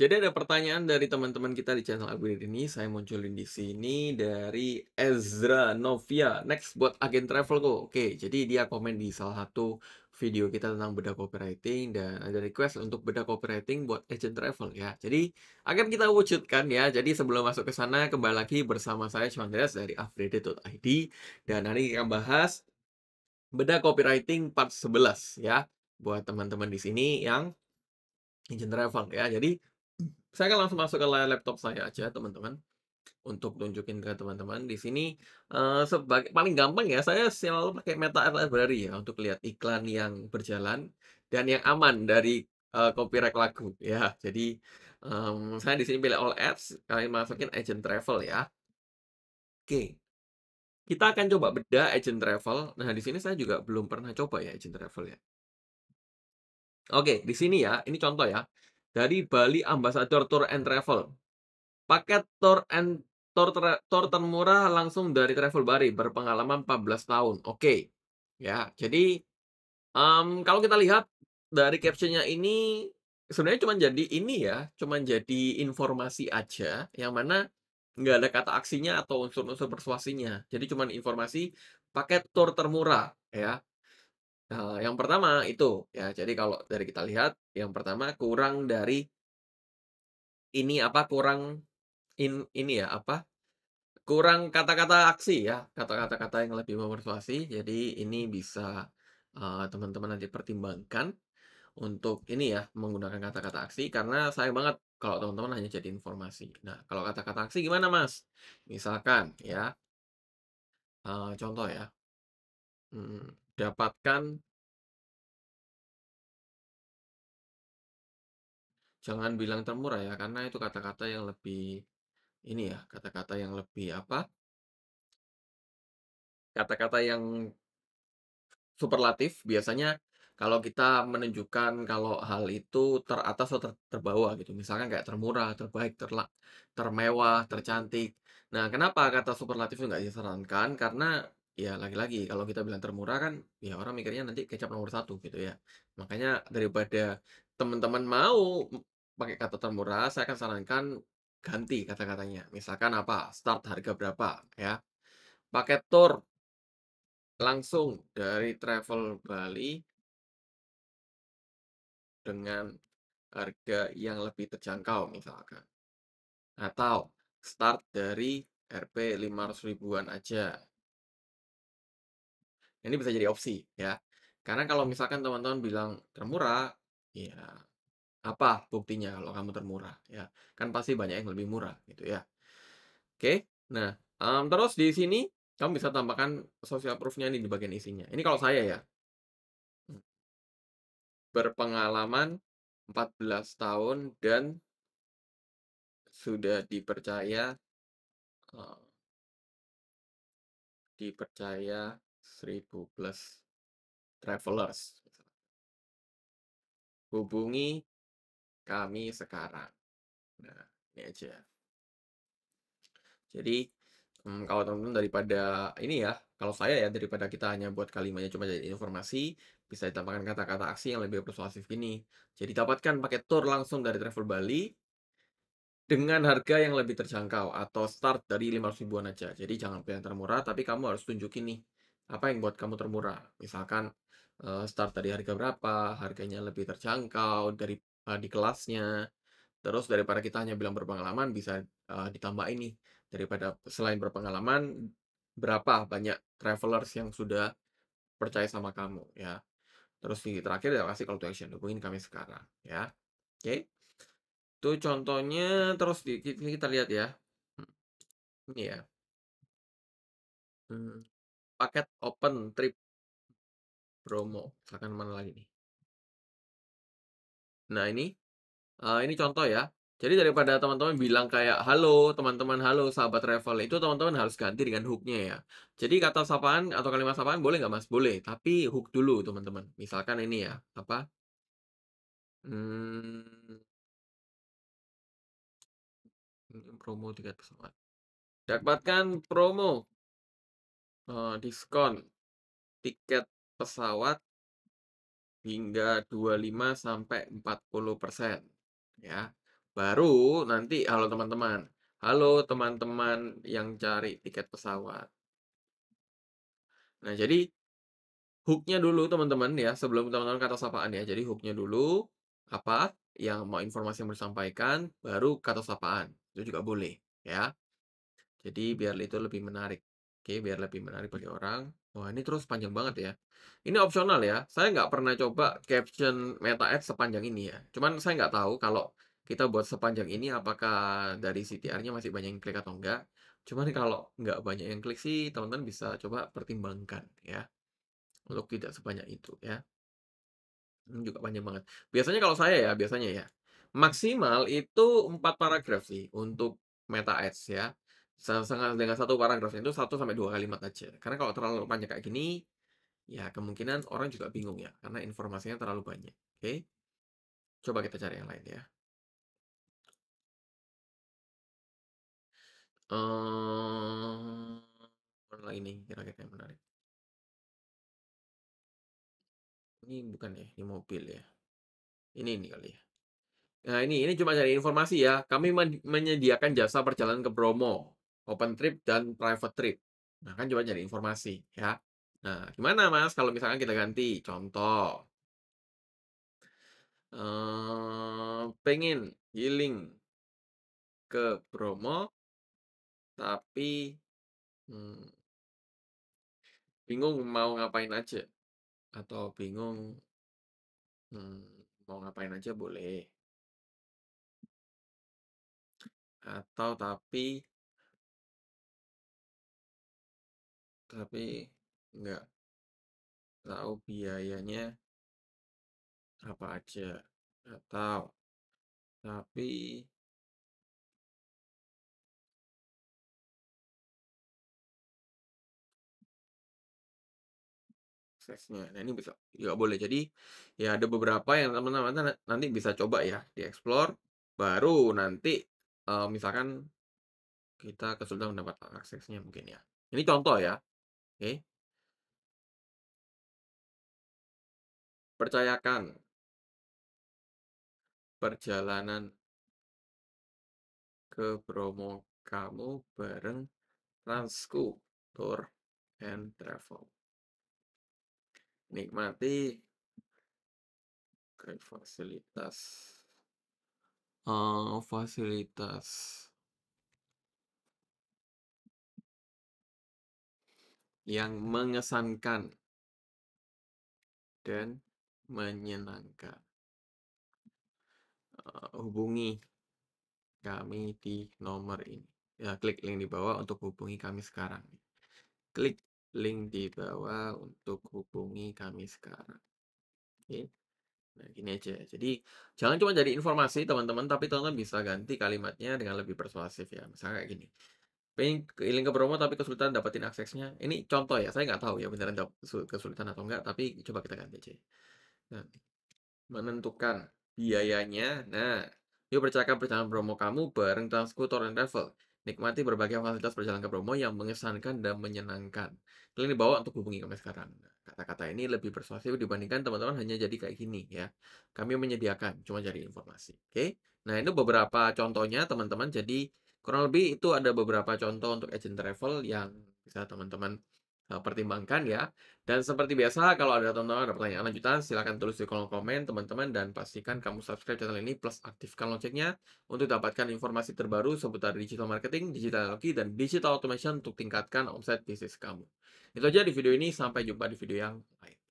Jadi ada pertanyaan dari teman-teman kita di channel Agwi ini, saya munculin di sini dari Ezra Novia. Next buat agen travel kok. Oke, jadi dia komen di salah satu video kita tentang beda copywriting dan ada request untuk beda copywriting buat agent travel ya. Jadi akan kita wujudkan ya. Jadi sebelum masuk ke sana kembali lagi bersama saya Chandras dari ID dan hari kita bahas beda copywriting part 11 ya buat teman-teman di sini yang agent travel ya. Jadi saya akan langsung masuk ke layar laptop saya aja teman-teman untuk tunjukin ke teman-teman di sini uh, sebagai paling gampang ya saya selalu pakai Meta Ad Library ya untuk lihat iklan yang berjalan dan yang aman dari uh, copyright lagu ya jadi um, saya di sini pilih all ads kalian masukin agent travel ya oke kita akan coba beda agent travel nah di sini saya juga belum pernah coba ya agent travel ya oke di sini ya ini contoh ya dari Bali Ambassador Tour and Travel. Paket tour and tour, tour termurah langsung dari Travel Bali berpengalaman 14 tahun. Oke. Okay. Ya, jadi um, kalau kita lihat dari captionnya ini sebenarnya cuma jadi ini ya, cuma jadi informasi aja yang mana nggak ada kata aksinya atau unsur-unsur persuasinya. Jadi cuma informasi paket tour termurah ya. Uh, yang pertama itu ya, jadi kalau dari kita lihat, yang pertama kurang dari ini apa, kurang in ini ya, apa, kurang kata-kata aksi ya, kata-kata kata yang lebih memersuasi. Jadi ini bisa, teman eh, teman-teman nanti pertimbangkan untuk ini ya, menggunakan kata-kata aksi karena sayang banget kalau teman-teman hanya jadi informasi. Nah, kalau kata-kata aksi gimana, Mas? Misalkan ya uh, contoh ya, hmm dapatkan Jangan bilang termurah ya, karena itu kata-kata yang lebih ini ya, kata-kata yang lebih apa kata-kata yang superlatif biasanya kalau kita menunjukkan kalau hal itu teratas atau ter terbawah gitu. Misalkan kayak termurah, terbaik, terla termewah, tercantik. Nah, kenapa kata superlatif itu nggak disarankan? Karena Ya lagi-lagi kalau kita bilang termurah kan, ya orang mikirnya nanti kecap nomor satu gitu ya. Makanya daripada teman-teman mau pakai kata termurah, saya akan sarankan ganti kata-katanya. Misalkan apa? Start harga berapa ya. Paket tour langsung dari travel Bali dengan harga yang lebih terjangkau misalkan. Atau start dari Rp 500 ribuan aja ini bisa jadi opsi ya. Karena kalau misalkan teman-teman bilang termurah, ya apa buktinya kalau kamu termurah ya? Kan pasti banyak yang lebih murah gitu ya. Oke. Nah, um, terus di sini kamu bisa tambahkan social proofnya nya di bagian isinya. Ini kalau saya ya. Hmm. Berpengalaman 14 tahun dan sudah dipercaya uh, dipercaya 1000 plus travelers. Hubungi kami sekarang. Nah, ini aja. Jadi, hmm, kalau teman-teman daripada ini ya, kalau saya ya daripada kita hanya buat kalimatnya cuma jadi informasi, bisa ditambahkan kata-kata aksi yang lebih persuasif gini. Jadi dapatkan paket tour langsung dari Travel Bali dengan harga yang lebih terjangkau atau start dari 500 ribuan aja. Jadi jangan pilih yang termurah, tapi kamu harus tunjukin nih apa yang buat kamu termurah? Misalkan, start dari harga berapa, harganya lebih terjangkau dari di kelasnya. Terus daripada kita hanya bilang berpengalaman bisa, uh, ini ini daripada selain berpengalaman, berapa banyak travelers yang sudah percaya sama kamu, ya. Terus di terakhir ya kasih call to action, hubungin kami sekarang, ya. Oke. Itu contohnya, terus di kita lihat ya. Hmm, ini ya. hmm paket open trip Promo. Misalkan mana lagi nih? Nah ini, uh, ini contoh ya. Jadi daripada teman-teman bilang kayak, "Halo teman-teman, halo sahabat travel," itu teman-teman harus ganti dengan hooknya ya. Jadi kata sapaan atau kalimat sapaan boleh nggak Mas? Boleh, tapi hook dulu teman-teman. Misalkan ini ya, apa hmm, Promo tiket pesawat. Dapatkan promo Eh, diskon tiket pesawat hingga 25 sampai 40% ya. Baru nanti halo teman-teman, halo teman-teman yang cari tiket pesawat. Nah jadi, hooknya dulu teman-teman ya, sebelum teman-teman kata sapaan ya. Jadi hooknya dulu, apa yang mau informasi yang mau disampaikan, baru kata sapaan, itu juga boleh ya. Jadi biar itu lebih menarik. Oke, biar lebih menarik bagi orang. Wah, ini terus panjang banget ya. Ini opsional ya. Saya nggak pernah coba caption Meta Ads sepanjang ini ya. Cuman saya nggak tahu kalau kita buat sepanjang ini apakah dari CTR-nya masih banyak yang klik atau enggak. Cuman kalau nggak banyak yang klik sih, teman-teman bisa coba pertimbangkan ya. Untuk tidak sebanyak itu ya. Ini hmm, juga panjang banget. Biasanya kalau saya ya, biasanya ya. Maksimal itu 4 paragraf sih untuk Meta Ads ya dengan satu paragraf itu satu sampai dua kalimat aja. Karena kalau terlalu panjang kayak gini, ya kemungkinan orang juga bingung ya, karena informasinya terlalu banyak. Oke, okay? coba kita cari yang lain ya. Um, mana lagi nih kira-kira yang menarik? Ini bukan ya, ini mobil ya. Ini ini kali ya. Nah ini ini cuma cari informasi ya. Kami menyediakan jasa perjalanan ke Bromo open trip dan private trip. Nah, kan coba cari informasi ya. Nah, gimana Mas kalau misalkan kita ganti contoh Uh, pengen healing ke Bromo tapi hmm, bingung mau ngapain aja atau bingung hmm, mau ngapain aja boleh atau tapi tapi nggak tahu biayanya apa aja. Atau tapi aksesnya. Nah, ini bisa juga ya boleh. Jadi, ya ada beberapa yang teman-teman nanti bisa coba ya di explore baru nanti uh, misalkan kita kesulitan mendapatkan aksesnya mungkin ya. Ini contoh ya. Oke. Percayakan perjalanan ke Bromo kamu bareng Transku Tour and Travel. Nikmati fasilitas uh, fasilitas yang mengesankan dan menyenangkan. Uh, hubungi kami di nomor ini. Ya, klik link di bawah untuk hubungi kami sekarang. Klik link di bawah untuk hubungi kami sekarang. Oke. Okay. Nah, gini aja. Ya. Jadi, jangan cuma jadi informasi, teman-teman, tapi teman-teman bisa ganti kalimatnya dengan lebih persuasif ya. Misalnya kayak gini pengen keliling ke promo tapi kesulitan dapetin aksesnya. Ini contoh ya, saya nggak tahu ya beneran kesulitan atau enggak, tapi coba kita ganti aja. Ya. Nah, menentukan biayanya. Nah, yuk percayakan perjalanan promo kamu bareng Transku Tour and Travel. Nikmati berbagai fasilitas perjalanan ke promo yang mengesankan dan menyenangkan. Kalian dibawa untuk hubungi kami sekarang. Nah, kata-kata ini lebih persuasif dibandingkan teman-teman hanya jadi kayak gini ya. Kami menyediakan, cuma cari informasi. Oke? Okay? Nah, itu beberapa contohnya teman-teman jadi Kurang lebih itu ada beberapa contoh untuk agent travel yang bisa teman-teman pertimbangkan ya. Dan seperti biasa, kalau ada teman-teman ada pertanyaan lanjutan, silahkan tulis di kolom komen teman-teman dan pastikan kamu subscribe channel ini plus aktifkan loncengnya untuk dapatkan informasi terbaru seputar digital marketing, digital logi, dan digital automation untuk tingkatkan omset bisnis kamu. Itu aja di video ini, sampai jumpa di video yang lain.